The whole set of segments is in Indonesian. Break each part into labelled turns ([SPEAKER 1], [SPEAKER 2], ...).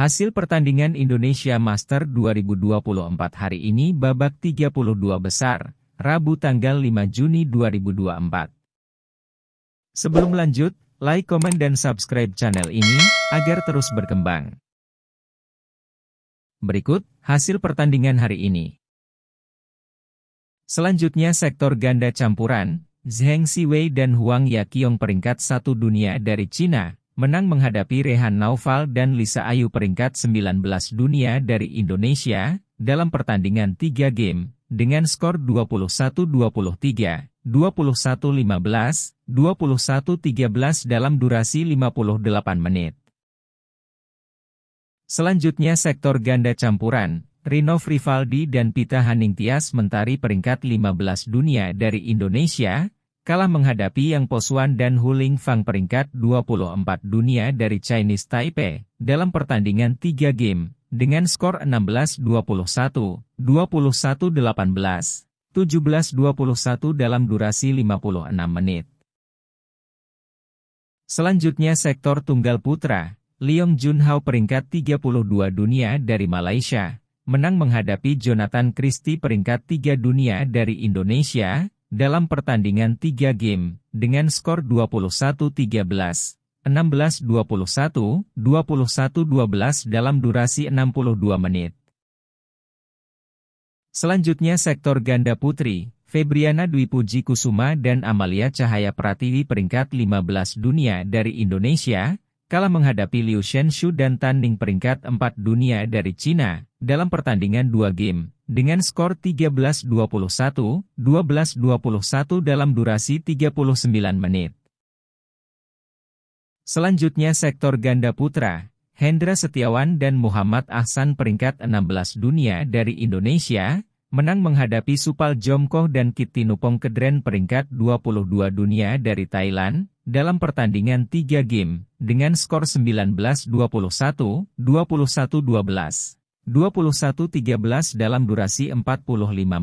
[SPEAKER 1] Hasil pertandingan Indonesia Master 2024 hari ini babak 32 besar, Rabu tanggal 5 Juni 2024. Sebelum lanjut, like, komen, dan subscribe channel ini, agar terus berkembang. Berikut, hasil pertandingan hari ini. Selanjutnya sektor ganda campuran, Zheng Siwei dan Huang Yaqiong peringkat satu dunia dari China menang menghadapi Rehan Naufal dan Lisa Ayu peringkat 19 dunia dari Indonesia dalam pertandingan 3 game dengan skor 21-23, 21-15, 21-13 dalam durasi 58 menit. Selanjutnya sektor ganda campuran, Rinov Rivaldi dan Pita Haningtyas mentari peringkat 15 dunia dari Indonesia, kalah menghadapi Yang Posuan dan Huling Fang peringkat 24 dunia dari Chinese Taipei dalam pertandingan 3 game dengan skor 16-21, 21-18, 17-21 dalam durasi 56 menit. Selanjutnya sektor tunggal putra, Leong Junhao peringkat 32 dunia dari Malaysia, menang menghadapi Jonathan Christie peringkat 3 dunia dari Indonesia, dalam pertandingan 3 game, dengan skor 21-13, 16-21, 21-12 dalam durasi 62 menit. Selanjutnya sektor ganda putri, Febriana Dwi Puji Kusuma dan Amalia Cahaya Pratiwi peringkat 15 dunia dari Indonesia, kalah menghadapi Liu Shenshu dan Tan Ning peringkat 4 dunia dari China dalam pertandingan dua game, dengan skor 13-21, 12-21 dalam durasi 39 menit. Selanjutnya sektor ganda putra, Hendra Setiawan dan Muhammad Ahsan peringkat 16 dunia dari Indonesia, menang menghadapi Supal Jomkoh dan Kitinupong Kedren peringkat 22 dunia dari Thailand, dalam pertandingan 3 game, dengan skor 19-21, 21-12, 21-13 dalam durasi 45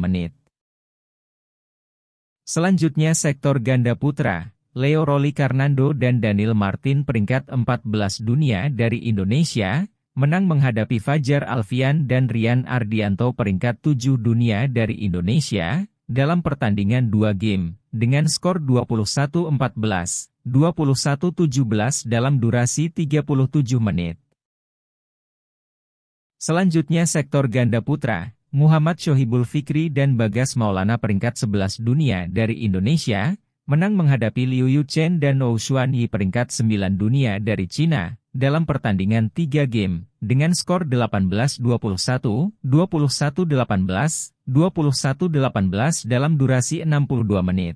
[SPEAKER 1] menit. Selanjutnya sektor ganda putra, Leo Roli Karnando dan Daniel Martin peringkat 14 dunia dari Indonesia, menang menghadapi Fajar Alfian dan Rian Ardianto peringkat 7 dunia dari Indonesia, dalam pertandingan 2 game, dengan skor 21-14, 21.17 dalam durasi 37 menit. Selanjutnya sektor ganda putra, Muhammad Syohibul Fikri dan Bagas Maulana peringkat 11 dunia dari Indonesia, menang menghadapi Liu Yuchen dan Ou Xuan Yi peringkat 9 dunia dari Cina, dalam pertandingan 3 game, dengan skor 18-21, 21-18, 21-18 dalam durasi 62 menit.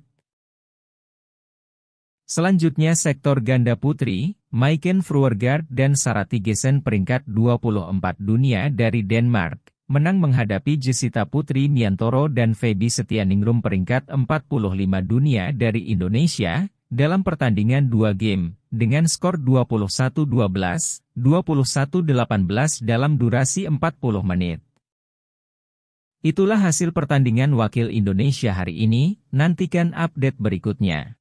[SPEAKER 1] Selanjutnya sektor ganda putri, Maiken Fruergaard dan Sarati Gesen peringkat 24 dunia dari Denmark, menang menghadapi Jesita Putri Miantoro dan Feby Setianingrum peringkat 45 dunia dari Indonesia, dalam pertandingan dua game, dengan skor 21-12, 21-18 dalam durasi 40 menit. Itulah hasil pertandingan wakil Indonesia hari ini, nantikan update berikutnya.